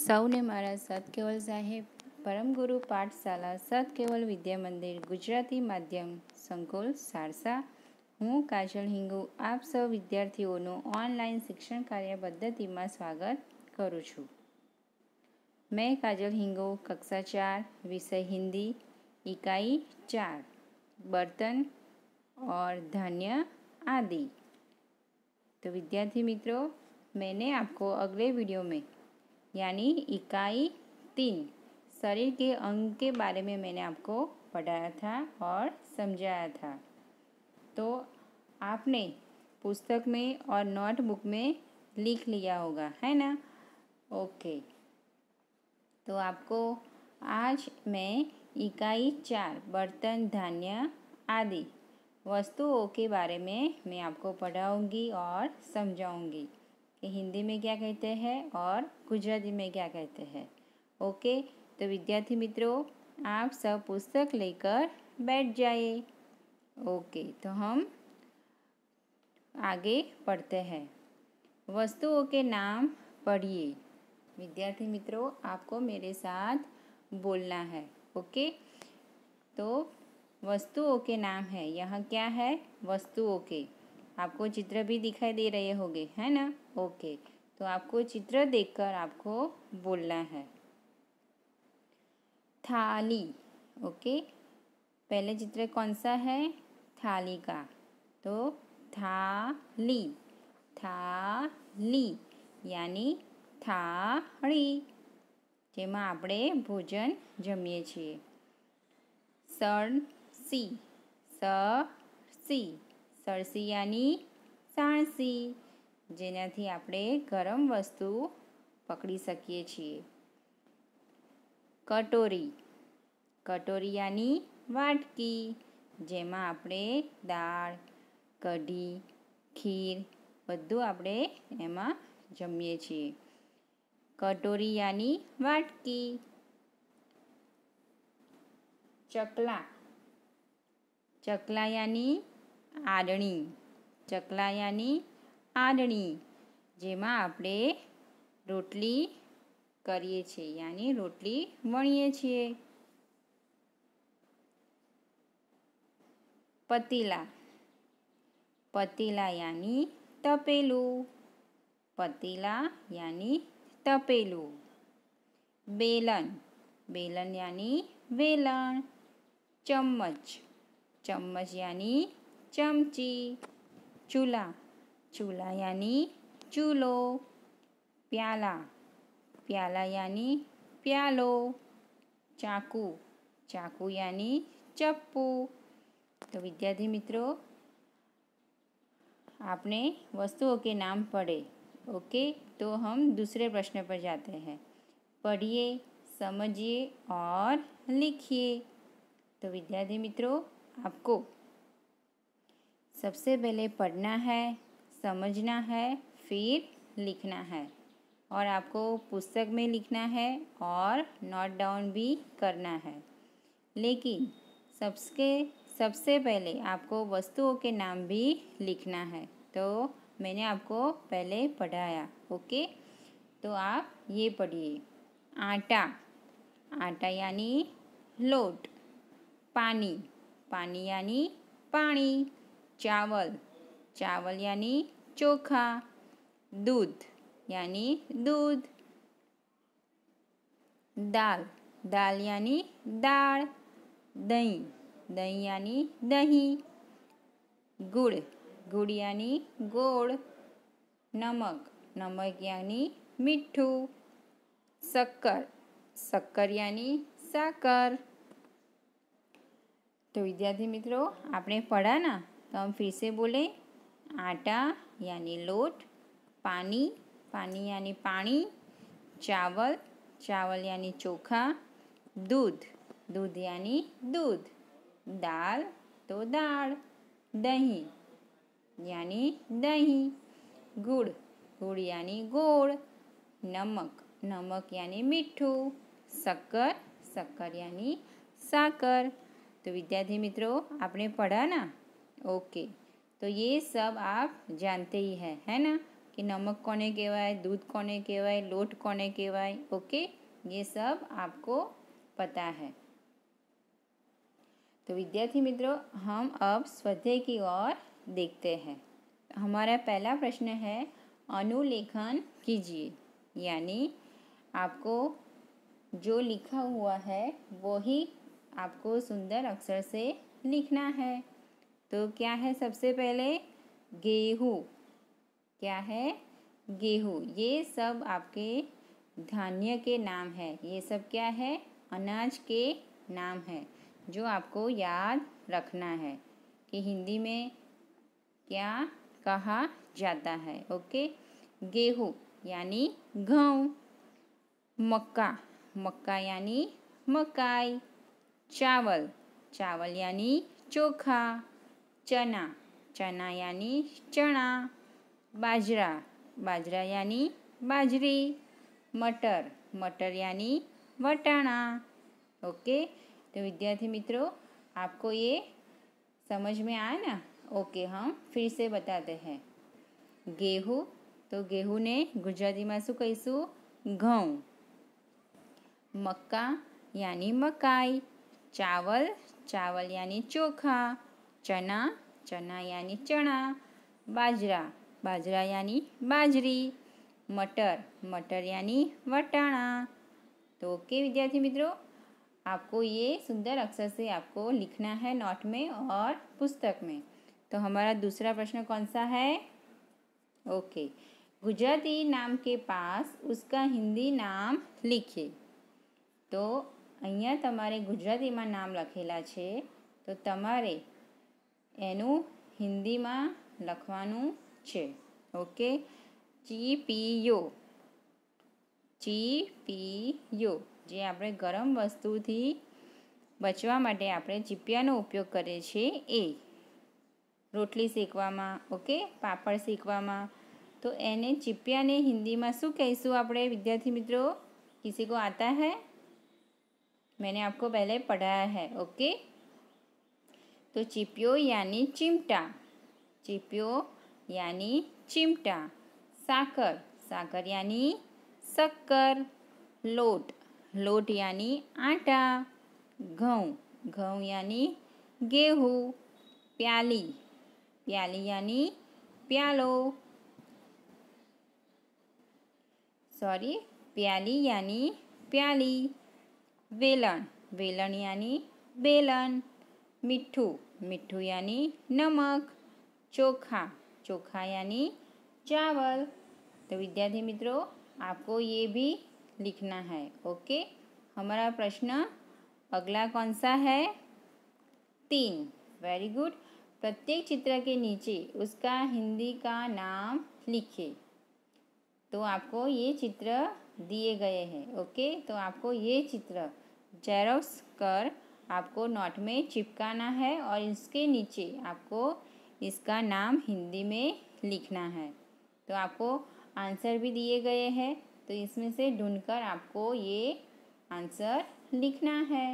सौ ने मार सत्केवल साहेब परम गुरु पाठशाला सत केवल विद्या मंदिर गुजराती मध्यम संकुल सारसा हूँ काजल हिंगू आप सब विद्यार्थी ऑनलाइन शिक्षण कार्य पद्धति में स्वागत करू छू मैं काजल हिंगू कक्षा चार विषय हिंदी इकाई चार बर्तन और धान्य आदि तो विद्यार्थी मित्रों मैंने आपको अगले वीडियो में यानी इकाई तीन शरीर के अंग के बारे में मैंने आपको पढ़ाया था और समझाया था तो आपने पुस्तक में और नोटबुक में लिख लिया होगा है ना ओके तो आपको आज मैं इकाई चार बर्तन धान्य आदि वस्तुओं के बारे में मैं आपको पढ़ाऊंगी और समझाऊंगी कि हिंदी में क्या कहते हैं और गुजराती में क्या कहते हैं ओके तो विद्यार्थी मित्रों आप सब पुस्तक लेकर बैठ जाइए ओके तो हम आगे पढ़ते हैं वस्तुओं के नाम पढ़िए विद्यार्थी मित्रों आपको मेरे साथ बोलना है ओके तो वस्तुओं के नाम है यह क्या है वस्तुओं के आपको चित्र भी दिखाई दे रहे होंगे है ना ओके तो आपको चित्र देखकर आपको बोलना है थाली ओके पहले चित्र कौन सा है थाली का तो थाली थाली यानी થાળી જેમાં આપણે ભોજન જમીએ છીએ सी सी તળસિયાની સાણસી જેનાથી આપણે ગરમ વસ્તુ પકડી શકીએ છીએ કટોરી કટોરિયાની વાટકી જેમાં આપણે દાળ કઢી ખીર બધું આપણે એમાં જમીએ છીએ કટોરિયાની વાટકી ચકલા ચકલાયાની આડણી ચકલાયાની આડણી જેમાં આપણે રોટલી કરીએ છીએ યાની રોટલી વણીએ છીએ પતીલા પતીલા યાની તપેલું પતીલા યાની તપેલું બેલન બેલન યાની વેલણ ચમ્મચ ચમ્મચ યાની चमची चूल्हा चूल्हा यानी चूलो प्याला प्याला यानी प्यालो चाकू चाकू यानी चप्पू तो विद्यार्थी मित्रों आपने वस्तुओं के नाम पढ़े ओके तो हम दूसरे प्रश्न पर जाते हैं पढ़िए समझिए और लिखिए तो विद्यार्थी मित्रों आपको सबसे पहले पढ़ना है समझना है फिर लिखना है और आपको पुस्तक में लिखना है और नोट डाउन भी करना है लेकिन सबसे सबसे पहले आपको वस्तुओं के नाम भी लिखना है तो मैंने आपको पहले पढ़ाया ओके तो आप ये पढ़िए आटा आटा यानी लोट पानी पानी यानी पानी चावल चावल यानी चोखा दूध यानी दूध दाल दाल यानी दाल दही दही यानी दही गुड़ गुड़ यानी गोड़ नमक नमक यानी मिठू शक्कर શક્કર साकर तो विद्यार्थी मित्रों अपने पढ़ा ना तो हम फिर से बोले आटा यानी लोट पानी पानी यानी पानी चावल चावल यानी चोखा दूध दूध यानी दूध दाल तो दाल दही यानी दही गुड़ गुड़ यानी गोड़ नमक नमक यानी मीठू शक्कर शक्कर यानी साकर तो विद्यार्थी मित्रों आपने पढ़ा ना ओके तो ये सब आप જાણતે હી હે હે ના કે નમક કોને કહેવાય દૂધ કોને लोट कोने के કહેવાય ओके ये सब आपको पता है तो विद्यार्थी मित्रों हम अब स्वाध्याय की ओर देखते हैं हमारा पहला प्रश्न है अनुलेखन कीजिए यानी आपको जो लिखा हुआ है वही आपको सुंदर अक्षर से लिखना है तो क्या है सबसे पहले गेहूँ क्या है गेहूँ ये सब आपके धान्य के नाम है ये सब क्या है अनाज के नाम है जो आपको याद रखना है कि हिंदी में क्या कहा जाता है ओके गेहूँ यानी गेहूँ मक्का मक्का यानी मकाई चावल चावल यानी चोखा चना चना यानी चना बाजरा बाजरा यानी बाजरी मटर मटर यानी वटाणा ओके तो विद्यार्थी मित्रों आपको ये समझ में आया ना ओके हम फिर से बताते हैं गेहूँ तो गेहूँ ने गुजराती में शू કહીશું ઘઉં मक्का यानी मकाई चावल चावल यानी चोखा चना चना यानी चना बाजरा बाजरा यानी बाजरी मटर मटर यानी वटाणा तो ओके विद्यार्थी मित्रों आपको ये सुंदर अक्षर से आपको लिखना है नोट में और पुस्तक में तो हमारा दूसरा प्रश्न कौन सा है ओके गुजराती नाम के पास उसका हिंदी लिखे लिखिए अँ અહીંયા गुजराती में नाम लखेला है तो तमारे એનું હિન્દીમાં લખવાનું છે ઓકે ચી ચીપીયો ચીપીયો જે આપણે ગરમ વસ્તુથી બચવા માટે આપણે ચીપિયાનો ઉપયોગ કરીએ છીએ એ રોટલી શેકવામાં ઓકે પાપડ શેકવામાં તો એને ચીપિયાને હિન્દીમાં શું કહીશું આપણે વિદ્યાર્થી મિત્રો કિસી કો આતા હૈ मैंने आपको पहले पढ़ाया है ओके तो चिपियो यानी चिमटा चिपियो यानी चिमटा साकर साकर यानी शक्कर लोट लोट यानी आटा घऊँ घऊँ यानी गेहूँ प्याली प्याली यानी प्यालो सॉरी प्याली यानी प्याली वेलन वेलन यानी बेलन मिट्ठू मिट्ठू यानी नमक चोखा चोखा यानी चावल तो विद्यार्थी मित्रों आपको ये भी लिखना है ओके हमारा प्रश्न अगला कौन सा है तीन वेरी गुड प्रत्येक चित्र के नीचे उसका हिंदी का नाम लिखे तो आपको ये चित्र दिए गए हैं ओके तो आपको ये चित्र जेरोक्स कर आपको नॉट में चिपकाना है और इसके नीचे आपको इसका नाम हिंदी में लिखना है तो आपको आंसर भी दिए गए हैं तो इसमें से ढूंढकर आपको ये आंसर लिखना है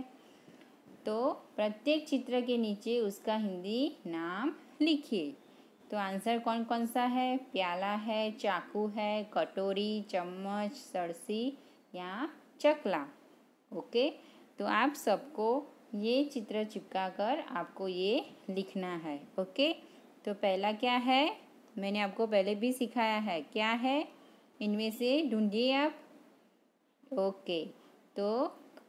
तो प्रत्येक चित्र के नीचे उसका हिंदी नाम लिखिए तो आंसर कौन कौन सा है प्याला है चाकू है कटोरी चम्मच सरसी या चकला ओके तो आप सबको ये चित्र चिपका कर आपको ये लिखना है ओके तो पहला क्या है मैंने आपको पहले भी सिखाया है क्या है इनमें से ढूंढिए आप ओके तो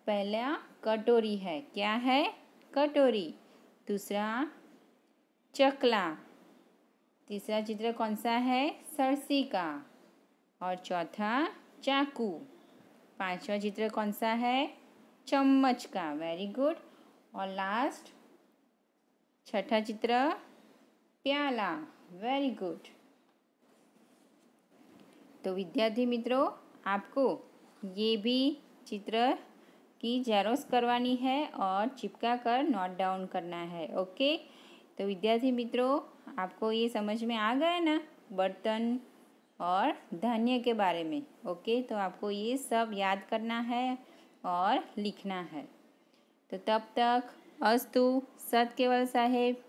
पहला कटोरी है क्या है कटोरी दूसरा चकला तीसरा चित्र कौन सा है सरसी का और चौथा चाकू पांचवा चित्र कौन सा है चम्मच का वेरी गुड और लास्ट छठा चित्र प्याला वेरी गुड तो विद्यार्थी मित्रों आपको ये भी चित्र की जेरोस करवानी है और चिपका कर नोट डाउन करना है ओके तो विद्यार्थी मित्रों आपको ये समझ में आ गया ना बर्तन और धान्य के बारे में ओके तो आपको ये सब याद करना है और लिखना है तो तब तक अस्तु सत केवल साहेब